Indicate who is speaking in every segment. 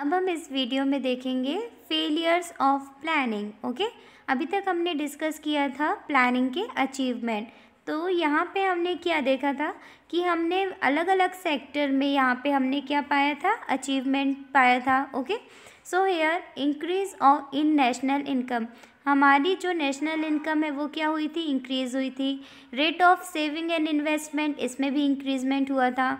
Speaker 1: अब हम इस वीडियो में देखेंगे फेलियर्स ऑफ प्लानिंग ओके अभी तक हमने डिस्कस किया था प्लानिंग के अचीवमेंट तो यहाँ पे हमने क्या देखा था कि हमने अलग अलग सेक्टर में यहाँ पे हमने क्या पाया था अचीवमेंट पाया था okay so here increase of in national income हमारी जो नेशनल इनकम है वो क्या हुई थी इंक्रीज़ हुई थी rate of saving and investment इसमें भी इंक्रीजमेंट हुआ था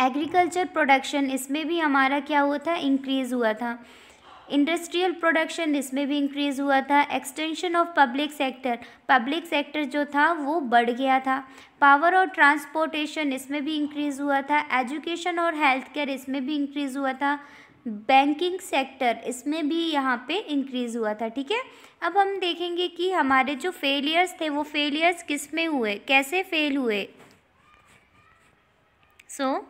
Speaker 1: एग्रीकल्चर प्रोडक्शन इसमें भी हमारा क्या हुआ था इंक्रीज़ हुआ था इंडस्ट्रियल प्रोडक्शन इसमें भी इंक्रीज़ हुआ था extension of public sector public sector जो था वो बढ़ गया था पावर और ट्रांसपोर्टेशन इसमें भी इंक्रीज़ हुआ था एजुकेशन और हेल्थ केयर इसमें भी इंक्रीज़ हुआ था बैंकिंग सेक्टर इसमें भी यहाँ पे इंक्रीज़ हुआ था ठीक है अब हम देखेंगे कि हमारे जो फेलियर्स थे वो फेलियर्स किस में हुए कैसे फेल हुए सो so,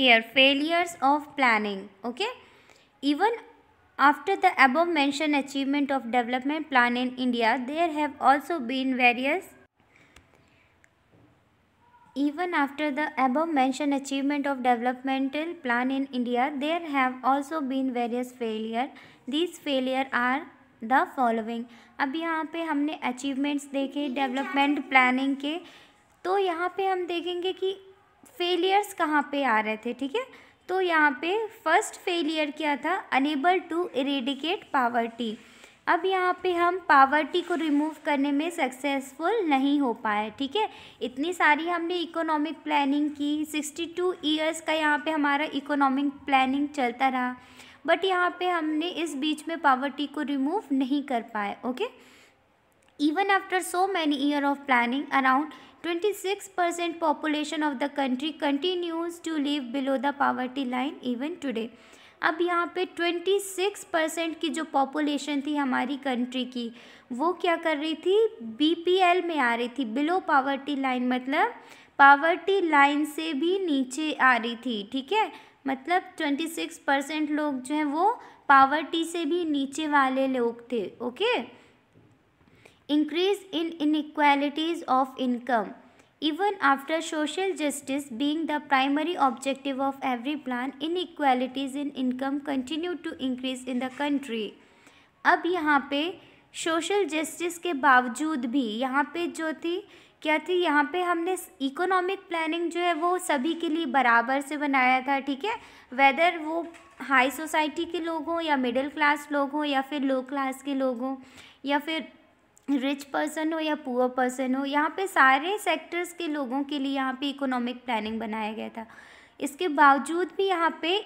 Speaker 1: here failures of planning okay even after the above mentioned achievement of development plan in India, there have also been various even after the above mentioned achievement of developmental plan in India, there have also been various failure. These failure are the following. ab yahan pe humne achievements dekhe development planning ke तो यहाँ पे हम देखेंगे कि failures कहाँ पे आ रहे थे ठीक है तो यहाँ पे फर्स्ट फेलियर क्या था अनेबल टू इरेडिकेट पावर्टी अब यहाँ पे हम पावर्टी को रिमूव करने में सक्सेसफुल नहीं हो पाए ठीक है इतनी सारी हमने इकोनॉमिक प्लानिंग की सिक्सटी टू ईयर्स का यहाँ पे हमारा इकोनॉमिक प्लानिंग चलता रहा बट यहाँ पे हमने इस बीच में पावर्टी को रिमूव नहीं कर पाए okay even after so many year of planning around 26% population of the country continues to live below the poverty line even today. अब यहाँ पे 26 परसेंट की जो पॉपुलेशन थी हमारी कंट्री की वो क्या कर रही थी एल में आ रही थी बिलो पावर्टी लाइन मतलब पावर्टी लाइन से भी नीचे आ रही थी ठीक है मतलब 26 परसेंट लोग जो हैं वो पावर्टी से भी नीचे वाले लोग थे okay increase in inequalities of income even after social justice being the primary objective of every plan inequalities in income continue to increase in the country अब यहाँ पे सोशल जस्टिस के बावजूद भी यहाँ पे जो थी क्या थी यहाँ पे हमने इकोनॉमिक प्लानिंग जो है वो सभी के लिए बराबर से बनाया था ठीक है वेदर वो हाई सोसाइटी के लोग हों या मिडिल क्लास लोग हों या फिर लो क्लास के लोग हों या फिर रिच पर्सन हो या पुअर पर्सन हो यहाँ पे सारे सेक्टर्स के लोगों के लिए यहाँ पे इकोनॉमिक प्लानिंग बनाया गया था इसके बावजूद भी यहाँ पे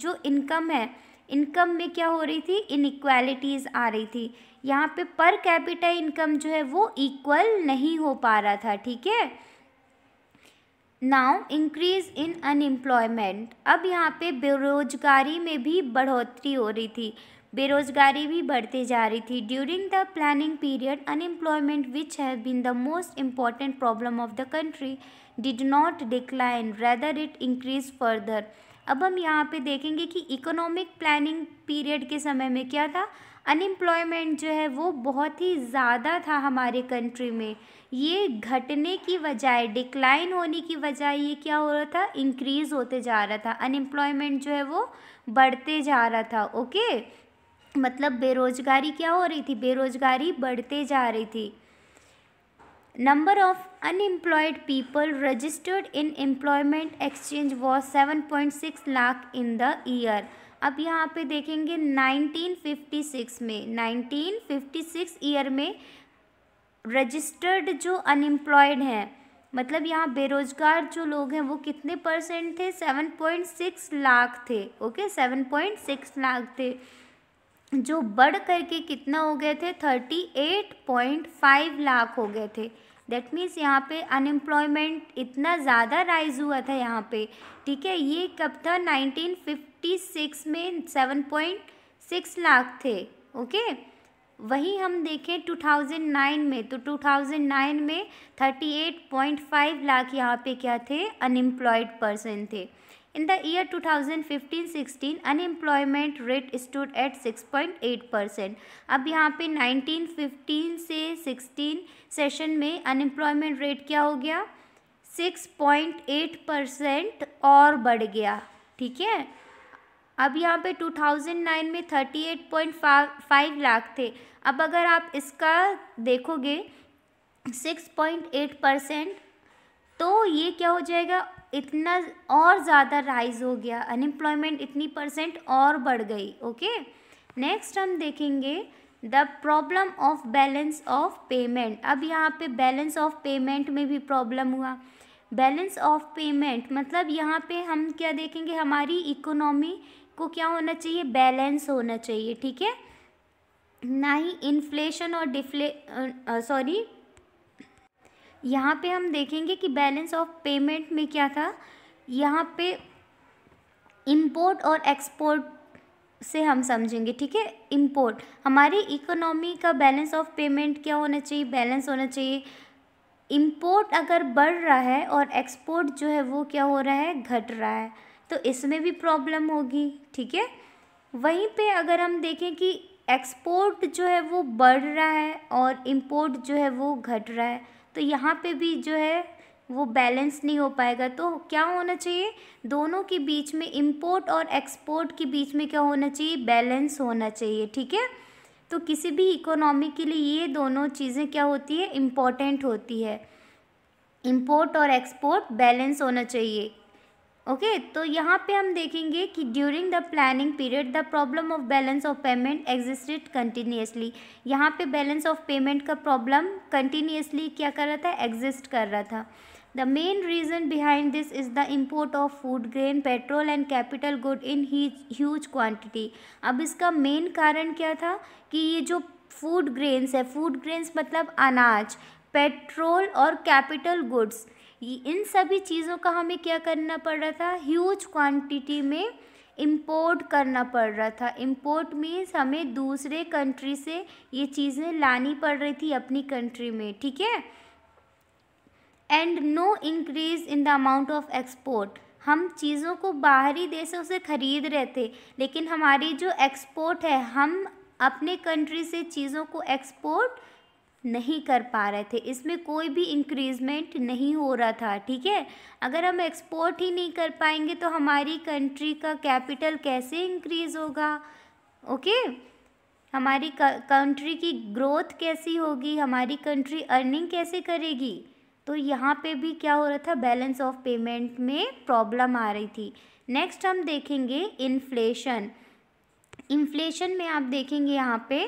Speaker 1: जो इनकम है इनकम में क्या हो रही थी इनक्वालिटीज़ आ रही थी यहाँ पे पर कैपिटा इनकम जो है वो इक्वल नहीं हो पा रहा था ठीक है नाउ इंक्रीज इन अनएम्प्लॉयमेंट अब यहाँ पे बेरोजगारी में भी बढ़ोतरी हो रही थी बेरोजगारी भी बढ़ती जा रही थी during the planning period unemployment which have been the most important problem of the country did not decline rather it increase further अब हम यहाँ पे देखेंगे कि इकोनॉमिक प्लानिंग पीरियड के समय में क्या था अनएम्प्लॉयमेंट जो है वो बहुत ही ज़्यादा था हमारे कंट्री में ये घटने की बजाय डिक्लाइन होने की बजाय ये क्या हो रहा था इंक्रीज़ होते जा रहा था अनएम्प्लॉयमेंट जो है वो बढ़ते जा रहा था ओके मतलब बेरोजगारी क्या हो रही थी बेरोजगारी बढ़ते जा रही थी number of unemployed people registered in employment exchange was seven point six lakh in the year अब यहाँ पे देखेंगे 1956 में 1956 ईयर में रजिस्टर्ड जो अनएम्प्लॉयड हैं मतलब यहाँ बेरोजगार जो लोग हैं वो कितने परसेंट थे 7.6 लाख थे ओके 7.6 लाख थे जो बढ़ करके कितना हो गए थे thirty eight point five lakh हो गए थे दैट मीन्स यहाँ पे अनएम्प्लॉयमेंट इतना ज़्यादा राइज हुआ था यहाँ पे ठीक है ये कब था नाइनटीन फिफ्टी सिक्स में सेवन पॉइंट सिक्स लाख थे ओके वहीं हम देखें टू थाउजेंड नाइन में तो टू थाउजेंड नाइन में thirty eight point five lakh यहाँ पे क्या थे अनएम्प्लॉयड पर्सन थे In the year 2015-16, unemployment rate stood at 6.8 percent अब यहाँ पे 1915 से 16 सेशन में अनएम्प्लॉयमेंट रेट क्या हो गया 6.8 परसेंट और बढ़ गया ठीक है अब यहाँ पे 2009 में 38.5 लाख थे अब अगर आप इसका देखोगे 6.8 परसेंट तो ये क्या हो जाएगा इतना और ज़्यादा राइज हो गया अनएम्प्लॉयमेंट इतनी परसेंट और बढ़ गई ओके नेक्स्ट हम देखेंगे the problem of balance of payment अब यहाँ पे बैलेंस ऑफ पेमेंट में भी प्रॉब्लम हुआ बैलेंस ऑफ पेमेंट मतलब यहाँ पे हम क्या देखेंगे हमारी इकोनॉमी को क्या होना चाहिए बैलेंस होना चाहिए ठीक है ना ही इन्फ्लेशन और डिफ्ले सॉरी यहाँ पे हम देखेंगे कि बैलेंस ऑफ पेमेंट में क्या था यहाँ पे इंपोर्ट और एक्सपोर्ट से हम समझेंगे ठीक है इंपोर्ट हमारी इकोनॉमी का बैलेंस ऑफ पेमेंट क्या होना चाहिए बैलेंस होना चाहिए इंपोर्ट अगर बढ़ रहा है और एक्सपोर्ट जो है वो क्या हो रहा है घट रहा है तो इसमें भी प्रॉब्लम होगी ठीक है वहीं पे अगर हम देखें कि एक्सपोर्ट जो है वो बढ़ रहा है और इंपोर्ट जो है वो घट रहा है तो यहाँ पे भी जो है वो बैलेंस नहीं हो पाएगा तो क्या होना चाहिए दोनों के बीच में इम्पोर्ट और एक्सपोर्ट के बीच में क्या होना चाहिए बैलेंस होना चाहिए ठीक है तो किसी भी इकोनॉमी के लिए ये दोनों चीज़ें क्या होती है इम्पोर्टेंट होती है इम्पोर्ट और एक्सपोर्ट बैलेंस होना चाहिए ओके okay, तो यहाँ पे हम देखेंगे कि during the planning period the problem of balance of payment existed continuously यहाँ पे बैलेंस ऑफ पेमेंट का प्रॉब्लम कंटिन्यूसली क्या कर रहा था एग्जिस्ट कर रहा था the main reason behind this is the import of food grain petrol and capital good in huge quantity अब इसका मेन कारण क्या था कि ये जो फूड ग्रेन्स है फूड ग्रेन्स मतलब अनाज पेट्रोल और कैपिटल गुड्स इन सभी चीज़ों का हमें क्या करना पड़ रहा था ह्यूज क्वांटिटी में इम्पोर्ट करना पड़ रहा था इम्पोर्ट मीन्स हमें दूसरे कंट्री से ये चीज़ें लानी पड़ रही थी अपनी कंट्री में ठीक है and no increase in the amount of export हम चीज़ों को बाहरी देशों से ख़रीद रहे थे लेकिन हमारी जो एक्सपोर्ट है हम अपने कंट्री से चीज़ों को एक्सपोर्ट नहीं कर पा रहे थे इसमें कोई भी इंक्रीजमेंट नहीं हो रहा था ठीक है अगर हम एक्सपोर्ट ही नहीं कर पाएंगे तो हमारी कंट्री का कैपिटल कैसे इंक्रीज़ होगा ओके हमारी कंट्री की ग्रोथ कैसी होगी हमारी कंट्री अर्निंग कैसे करेगी तो यहाँ पे भी क्या हो रहा था बैलेंस ऑफ पेमेंट में प्रॉब्लम आ रही थी नेक्स्ट हम देखेंगे इन्फ्लेशन इन्फ्लेशन में आप देखेंगे यहाँ पे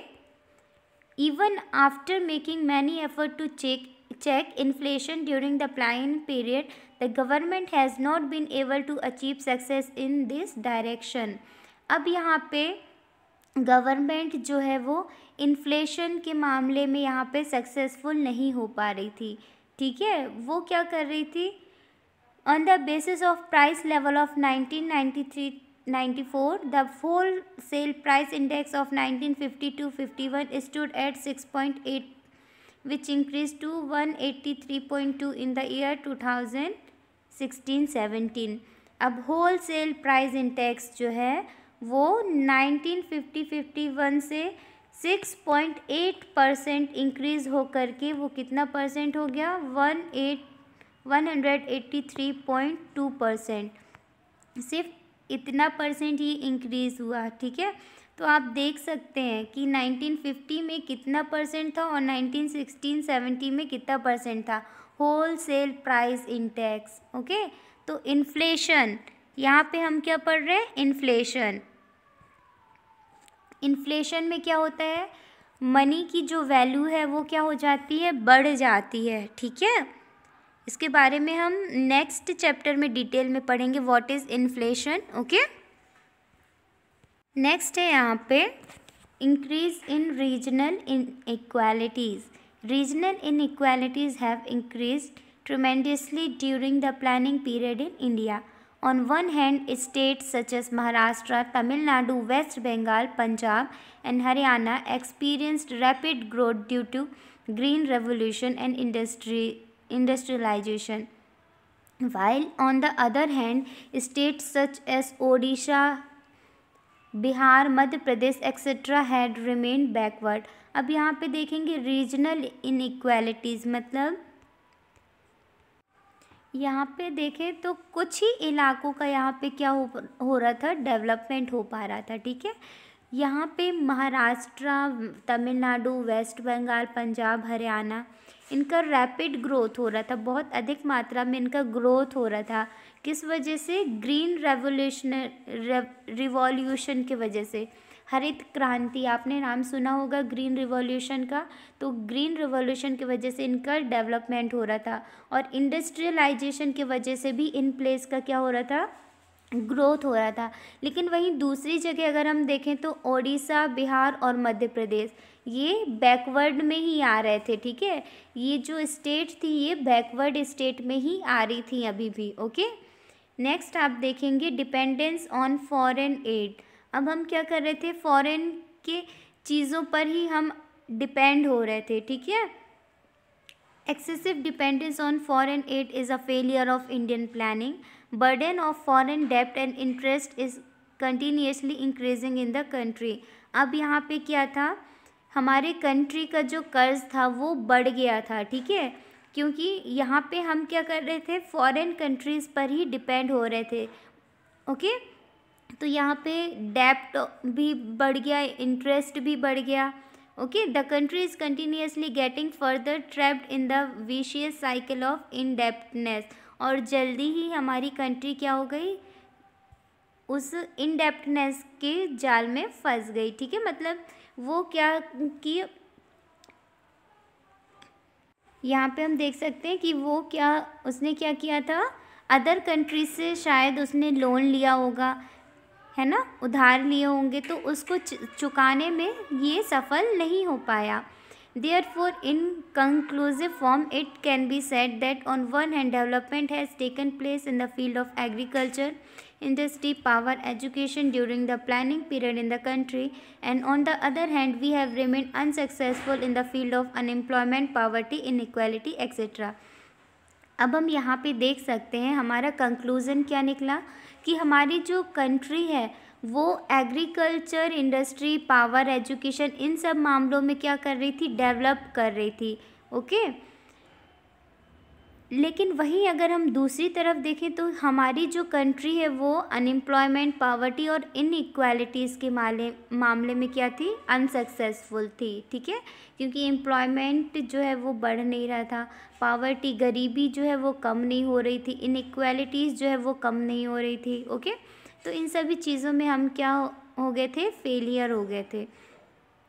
Speaker 1: even after making many effort to check check inflation during the planned period the government has not been able to achieve success in this direction अब यहाँ पे गवर्नमेंट जो है वो इन्फ्लेशन के मामले में यहाँ पे सक्सेसफुल नहीं हो पा रही थी ठीक है वो क्या कर रही थी on the basis of price level of 1993 94 the sale price index of 1950-51 stood at 6.8 which increased to 183.2 in the year 2016-17 अब होल सेल प्राइस इंटेक्स जो है वो 1950-51 से 6.8 परसेंट इंक्रीज हो करके वो कितना परसेंट हो गया one eight one hundred eighty three point two percent सिर्फ इतना परसेंट ही इंक्रीज़ हुआ ठीक है तो आप देख सकते हैं कि 1950 में कितना परसेंट था और 1916 70 में कितना परसेंट था wholesale price index okay तो इन्फ्लेशन यहाँ पे हम क्या पढ़ रहे हैं इन्फ्लेशन इन्फ्लेशन में क्या होता है मनी की जो वैल्यू है वो क्या हो जाती है बढ़ जाती है ठीक है इसके बारे में हम नेक्स्ट चैप्टर में डिटेल में पढ़ेंगे what is inflation okay next है यहाँ पे increase in regional inequalities regional inequalities have increase tremendously during the planning period in India on one hand state such as Maharashtra Tamil Nadu West Bengal Punjab and Haryana experienced rapid growth due to green revolution and industry industrialization. While on the other hand, states such as Odisha, Bihar Madhya Pradesh etcetera had remain backward अब यहाँ पे देखेंगे regional inequalities मतलब यहाँ पे देखें तो कुछ ही इलाकों का यहाँ पे क्या हो हो रहा था डेवलपमेंट हो पा रहा था ठीक है यहाँ पे महाराष्ट्र तमिलनाडु वेस्ट बंगाल पंजाब हरियाणा इनका रैपिड ग्रोथ हो रहा था बहुत अधिक मात्रा में इनका ग्रोथ हो रहा था किस वजह से ग्रीन रेवोल्यूशन रिवॉल्यूशन की वजह से हरित क्रांति आपने नाम सुना होगा ग्रीन रिवॉल्यूशन का तो ग्रीन रिवॉल्यूशन की वजह से इनका डेवलपमेंट हो रहा था और इंडस्ट्रियलाइजेशन की वजह से भी इन प्लेस का क्या हो रहा था ग्रोथ हो रहा था लेकिन वहीं दूसरी जगह अगर हम देखें तो ओडिशा बिहार और मध्य प्रदेश ये बैकवर्ड में ही आ रहे थे ठीक है ये जो स्टेट थी ये बैकवर्ड स्टेट में ही आ रही थी अभी भी ओके नेक्स्ट आप देखेंगे डिपेंडेंस ऑन फॉरेन एड अब हम क्या कर रहे थे फॉरेन के चीज़ों पर ही हम डिपेंड हो रहे थे ठीक है excessive dependence on foreign aid is a failure of Indian planning burden of foreign डेप्ट and interest is continuously increasing in the country अब यहाँ पे क्या था हमारे कंट्री का जो कर्ज़ था वो बढ़ गया था ठीक है क्योंकि यहाँ पे हम क्या कर रहे थे फॉरेन कंट्रीज़ पर ही डिपेंड हो रहे थे ओके तो यहाँ पे डेप्ट भी बढ़ गया इंटरेस्ट भी बढ़ गया okay the country is continuously getting further trapped in the vicious cycle of indebtedness और जल्दी ही हमारी कंट्री क्या हो गई उस इनडेप्टनेस के जाल में फंस गई ठीक है मतलब वो क्या कि यहाँ पे हम देख सकते हैं कि वो क्या उसने क्या किया था अदर कंट्री से शायद उसने लोन लिया होगा है ना उधार लिए होंगे तो उसको चुकाने में ये सफल नहीं हो पाया therefore in conclusive form it can be said that on one hand development has taken place in the field of agriculture industry power education during the planning period in the country and on the other hand we have remained unsuccessful in the field of unemployment, poverty, inequality etc. अब हम यहाँ पे देख सकते हैं हमारा conclusion क्या निकला कि हमारी जो कंट्री है वो एग्रीकल्चर इंडस्ट्री पावर एजुकेशन इन सब मामलों में क्या कर रही थी डेवलप कर रही थी ओके okay? लेकिन वहीं अगर हम दूसरी तरफ देखें तो हमारी जो कंट्री है वो अनएम्प्लॉयमेंट पावर्टी और इनइक्वालिटीज़ के माले मामले में क्या थी अनसक्सेसफुल थी ठीक है क्योंकि एम्प्लॉयमेंट जो है वो बढ़ नहीं रहा था पावर्टी गरीबी जो है वो कम नहीं हो रही थी इनइक्वालिटीज़ जो है वो कम नहीं हो रही थी ओके तो इन सभी चीज़ों में हम क्या हो गए थे फेलियर हो गए थे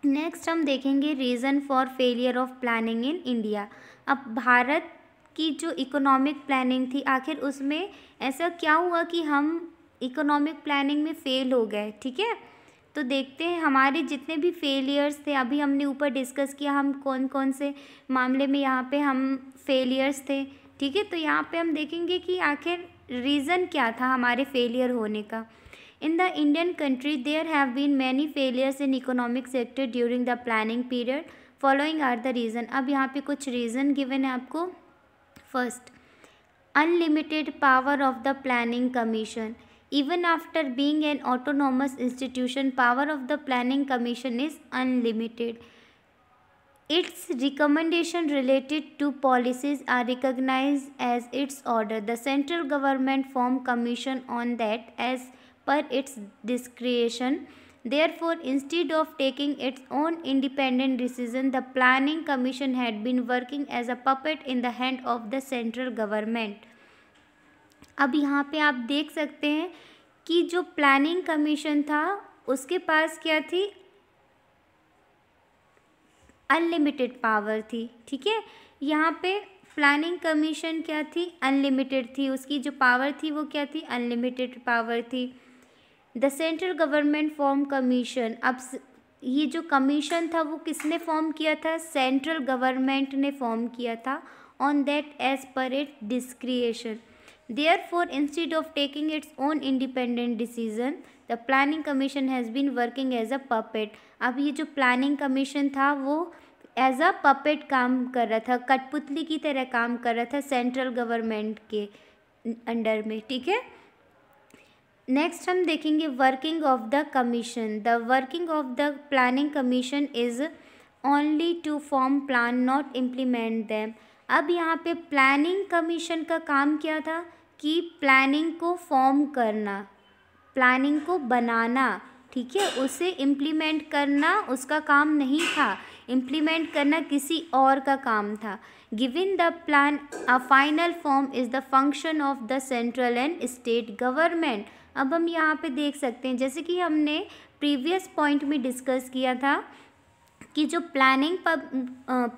Speaker 1: नेक्स्ट हम देखेंगे reason for failure of planning in India अब भारत की जो इकोनॉमिक प्लानिंग थी आखिर उसमें ऐसा क्या हुआ कि हम इकोनॉमिक प्लानिंग में फ़ेल हो गए ठीक है तो देखते हैं हमारे जितने भी फेलियर्स थे अभी हमने ऊपर डिस्कस किया हम कौन कौन से मामले में यहाँ पे हम फेलियर्स थे ठीक है तो यहाँ पे हम देखेंगे कि आखिर रीज़न क्या था हमारे फेलियर होने का in the Indian country there have been many failures in economic sector during the planning period following are the reason अब यहाँ पे कुछ रीज़न गिवन है आपको First, unlimited power of the Planning Commission. Even after being an autonomous institution, power of the Planning Commission is unlimited. Its recommendation related to policies are recognized as its order. The central government form commission on that as per its discretion Therefore, instead of taking its own independent decision, the Planning Commission had been working as a puppet in the hand of the central government. अब यहाँ पे आप देख सकते हैं कि जो planning commission था उसके पास क्या थी अनलिमिटेड पावर थी ठीक है यहाँ पे प्लानिंग कमीशन क्या थी अनलिमिटेड थी उसकी जो पावर थी वो क्या थी अनलिमिटेड पावर थी the central government form commission अब ये जो कमीशन था वो किसने फॉर्म किया था सेंट्रल गवर्नमेंट ने फॉर्म किया था on that as per it discretion therefore instead of taking its own independent decision the planning commission has been working as a puppet अब ये जो प्लानिंग कमीशन था वो एज अ पपेट काम कर रहा था कठपुतली की तरह काम कर रहा था सेंट्रल गवर्नमेंट के अंडर में ठीक है नेक्स्ट हम देखेंगे working of the commission the working of the planning commission is only to form plan not implement them अब यहाँ पे प्लानिंग कमीशन का काम क्या था कि प्लानिंग को फॉर्म करना प्लानिंग को बनाना ठीक है उसे इम्प्लीमेंट करना उसका काम नहीं था इम्प्लीमेंट करना किसी और का काम था giving the plan a final form is the function of the central and state government अब हम यहाँ पे देख सकते हैं जैसे कि हमने प्रीवियस पॉइंट में डिस्कस किया था कि जो प्लानिंग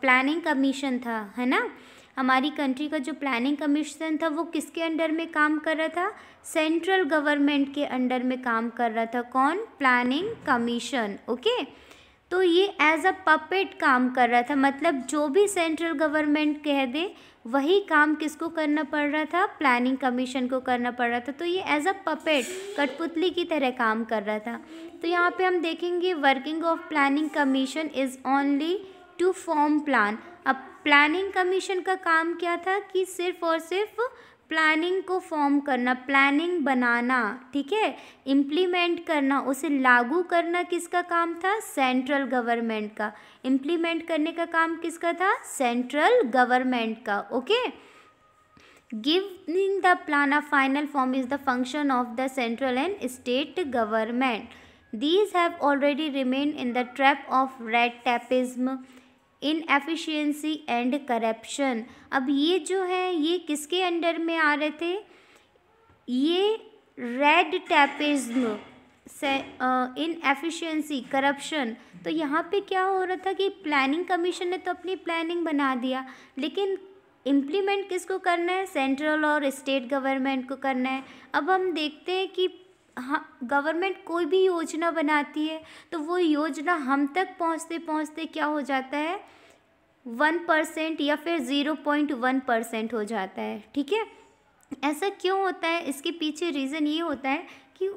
Speaker 1: प्लानिंग कमीशन था है ना हमारी कंट्री का जो प्लानिंग कमीशन था वो किसके अंडर में काम कर रहा था सेंट्रल गवर्नमेंट के अंडर में काम कर रहा था कौन प्लानिंग कमीशन ओके तो ये एज अ पपेट काम कर रहा था मतलब जो भी सेंट्रल गवर्नमेंट कह दे वही काम किसको करना पड़ रहा था प्लानिंग कमीशन को करना पड़ रहा था तो ये एज अ पपेट कठपुतली की तरह काम कर रहा था तो यहाँ पे हम देखेंगे working of planning commission is only to form plan अब प्लानिंग कमीशन का काम क्या था कि सिर्फ और सिर्फ प्लानिंग को फॉर्म करना प्लानिंग बनाना ठीक है इम्प्लीमेंट करना उसे लागू करना किसका काम था सेंट्रल गवर्नमेंट का इम्प्लीमेंट करने का काम किसका था सेंट्रल गवर्नमेंट का okay giving the plan of final form is the function of the central and state government these have already remain in the trap of red tapism efficiency and corruption अब ये जो है ये किसके under में आ रहे थे ये रेड टैपिज्म से एफिशियंसी करप्शन तो यहाँ पे क्या हो रहा था कि प्लानिंग कमीशन ने तो अपनी प्लानिंग बना दिया लेकिन इम्प्लीमेंट किसको करना है सेंट्रल और स्टेट गवर्नमेंट को करना है अब हम देखते हैं कि हाँ गवर्नमेंट कोई भी योजना बनाती है तो वो योजना हम तक पहुँचते पहुँचते क्या हो जाता है वन परसेंट या फिर ज़ीरो पॉइंट वन परसेंट हो जाता है ठीक है ऐसा क्यों होता है इसके पीछे रीज़न ये होता है कि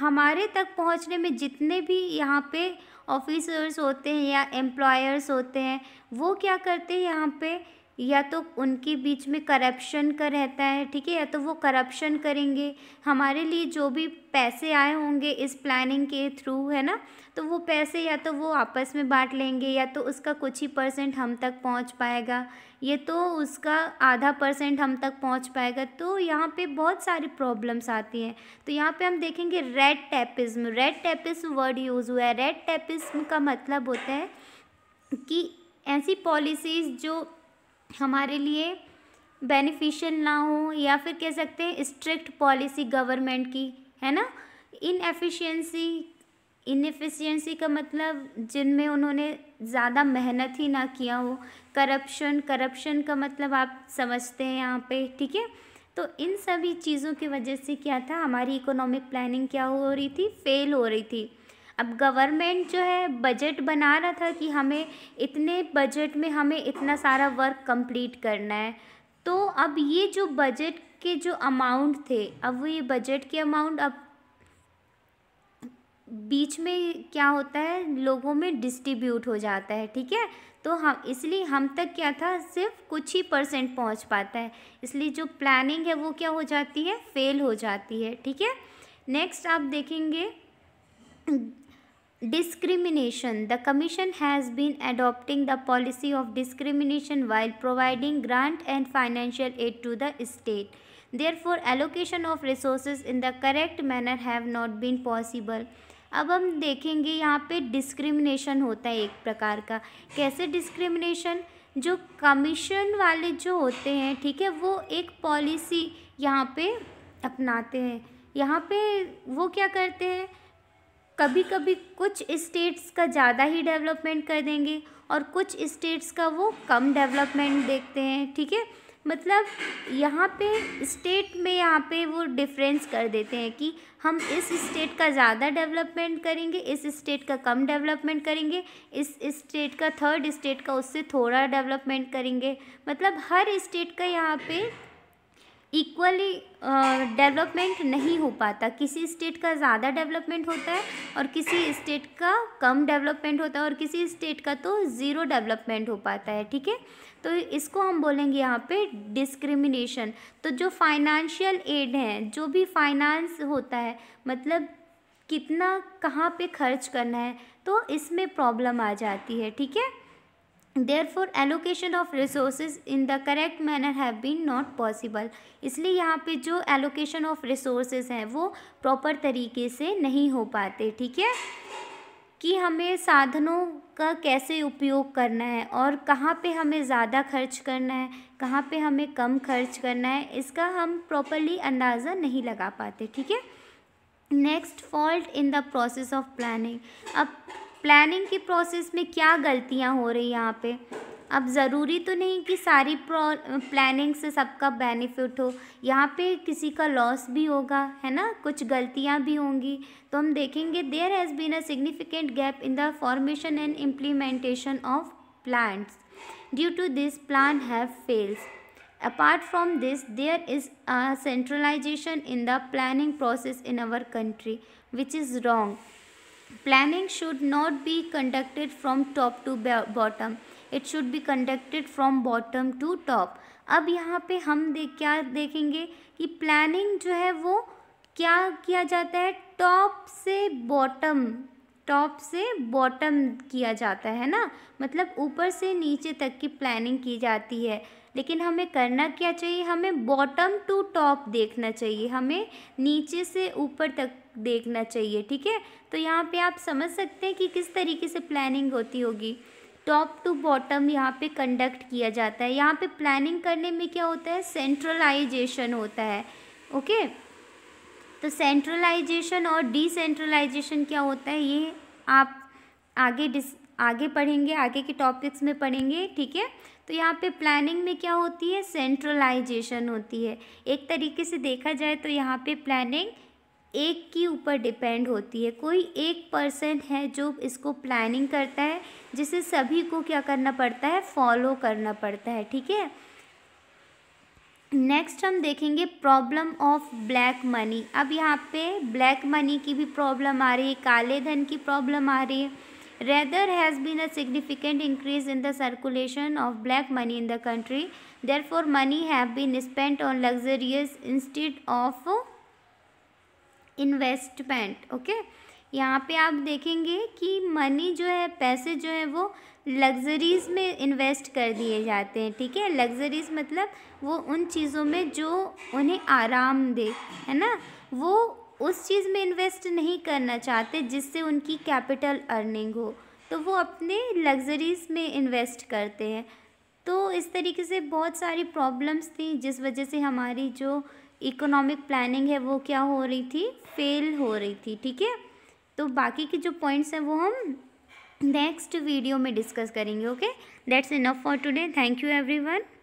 Speaker 1: हमारे तक पहुंचने में जितने भी यहाँ पे ऑफिसर्स होते हैं या एम्प्लॉयर्स होते हैं वो क्या करते हैं यहाँ पे या तो उनके बीच में करप्शन का रहता है ठीक है या तो वो करप्शन करेंगे हमारे लिए जो भी पैसे आए होंगे इस प्लानिंग के थ्रू है ना तो वो पैसे या तो वो आपस में बांट लेंगे या तो उसका कुछ ही परसेंट हम तक पहुंच पाएगा ये तो उसका आधा परसेंट हम तक पहुंच पाएगा तो यहाँ पे बहुत सारी प्रॉब्लम्स आती हैं तो यहाँ पे हम देखेंगे red tapism red tapism word use हुआ है रेड टेपिज्म का मतलब होता है कि ऐसी पॉलिसीज़ जो हमारे लिए बेनिफिशियल ना हो या फिर कह सकते हैं स्ट्रिक्ट पॉलिसी गवर्नमेंट की है ना इनएफिशिएंसी इनएफिशिएंसी का मतलब जिनमें उन्होंने ज़्यादा मेहनत ही ना किया हो करप्शन करप्शन का मतलब आप समझते हैं यहाँ पे ठीक है तो इन सभी चीज़ों की वजह से क्या था हमारी इकोनॉमिक प्लानिंग क्या हो रही थी फेल हो रही थी अब गवर्नमेंट जो है बजट बना रहा था कि हमें इतने बजट में हमें इतना सारा वर्क कंप्लीट करना है तो अब ये जो बजट के जो अमाउंट थे अब वो ये बजट के अमाउंट अब बीच में क्या होता है लोगों में डिस्ट्रीब्यूट हो जाता है ठीक है तो हम इसलिए हम तक क्या था सिर्फ कुछ ही परसेंट पहुंच पाता है इसलिए जो प्लानिंग है वो क्या हो जाती है फेल हो जाती है ठीक है नेक्स्ट आप देखेंगे Discrimination The Commission has been adopting the policy of discrimination while providing grant and financial aid to the state. Therefore, allocation of resources in the correct manner have not been possible. अब हम देखेंगे यहाँ पे discrimination होता है एक प्रकार का कैसे डिस्क्रिमिनेशन जो कमीशन वाले जो होते हैं ठीक है वो एक पॉलिसी यहाँ पे अपनाते हैं यहाँ पे वो क्या करते हैं कभी कभी कुछ स्टेट्स का ज़्यादा ही डेवलपमेंट कर देंगे और कुछ स्टेट्स का वो कम डेवलपमेंट देखते हैं ठीक है मतलब यहाँ पे स्टेट में यहाँ पे वो डिफरेंस कर देते हैं कि हम इस स्टेट का ज़्यादा डेवलपमेंट करेंगे इस स्टेट का कम डेवलपमेंट करेंगे इस स्टेट का थर्ड स्टेट का उससे थोड़ा डेवलपमेंट करेंगे मतलब हर स्टेट का यहाँ पे इक्वली डेवलपमेंट uh, नहीं हो पाता किसी स्टेट का ज़्यादा डेवलपमेंट होता है और किसी स्टेट का कम डेवलपमेंट होता है और किसी स्टेट का तो ज़ीरो डेवलपमेंट हो पाता है ठीक है तो इसको हम बोलेंगे यहाँ पे डिस्क्रिमिनेशन तो जो फाइनेंशियल एड है जो भी फाइनेंस होता है मतलब कितना कहाँ पे खर्च करना है तो इसमें प्रॉब्लम आ जाती है ठीक है therefore allocation of resources in the correct manner have been not possible इसलिए यहाँ पे जो एलोकेशन ऑफ रिसोर्सेज हैं वो प्रॉपर तरीके से नहीं हो पाते ठीक है कि हमें साधनों का कैसे उपयोग करना है और कहाँ पे हमें ज़्यादा खर्च करना है कहाँ पे हमें कम खर्च करना है इसका हम प्रॉपरली अंदाज़ा नहीं लगा पाते ठीक है next fault in the process of planning अब प्लानिंग की प्रोसेस में क्या गलतियाँ हो रही यहाँ पे अब ज़रूरी तो नहीं कि सारी प्लानिंग से सबका बेनिफिट हो यहाँ पे किसी का लॉस भी होगा है ना कुछ गलतियाँ भी होंगी तो हम देखेंगे there has been a significant gap in the formation and implementation of plans due to this plan have fails apart from this there is a centralization in the planning process in our country which is wrong planning should not be conducted from top to bottom it should be conducted from bottom to top अब यहाँ पे हम देख क्या देखेंगे कि planning जो है वो क्या किया जाता है टॉप से बॉटम टॉप से बॉटम किया जाता है ना मतलब ऊपर से नीचे तक की प्लानिंग की जाती है लेकिन हमें करना क्या चाहिए हमें बॉटम टू टॉप देखना चाहिए हमें नीचे से ऊपर तक देखना चाहिए ठीक है तो यहाँ पे आप समझ सकते हैं कि किस तरीके से प्लानिंग होती होगी टॉप टू बॉटम यहाँ पे कंडक्ट किया जाता है यहाँ पे प्लानिंग करने में क्या होता है सेंट्रलाइजेशन होता है ओके तो सेंट्रलाइजेशन और डिसेंट्रलाइजेशन क्या होता है ये आप आगे डिस आगे पढ़ेंगे आगे के टॉपिक्स में पढ़ेंगे ठीक है तो यहाँ पे प्लानिंग में क्या होती है सेंट्रलाइजेशन होती है एक तरीके से देखा जाए तो यहाँ पे प्लानिंग एक के ऊपर डिपेंड होती है कोई एक पर्सन है जो इसको प्लानिंग करता है जिसे सभी को क्या करना पड़ता है फॉलो करना पड़ता है ठीक है नेक्स्ट हम देखेंगे प्रॉब्लम ऑफ ब्लैक मनी अब यहाँ पे ब्लैक मनी की भी प्रॉब्लम आ रही है काले धन की प्रॉब्लम आ रही है rather has been a significant increase in the circulation of black money in the country their money have been spent on luxurious instead of investment okay यहाँ पे आप देखेंगे कि मनी जो है पैसे जो है वो लग्जरीज़ में इन्वेस्ट कर दिए जाते हैं ठीक है लग्जरीज़ मतलब वो उन चीज़ों में जो उन्हें आराम दे है ना वो उस चीज़ में इन्वेस्ट नहीं करना चाहते जिससे उनकी कैपिटल अर्निंग हो तो वो अपने लग्जरीज़ में इन्वेस्ट करते हैं तो इस तरीके से बहुत सारी प्रॉब्लम्स थी जिस वजह से हमारी जो इकोनॉमिक प्लानिंग है वो क्या हो रही थी फेल हो रही थी ठीक है तो बाकी के जो पॉइंट्स हैं वो हम नेक्स्ट वीडियो में डिस्कस करेंगे okay that's enough for today thank you everyone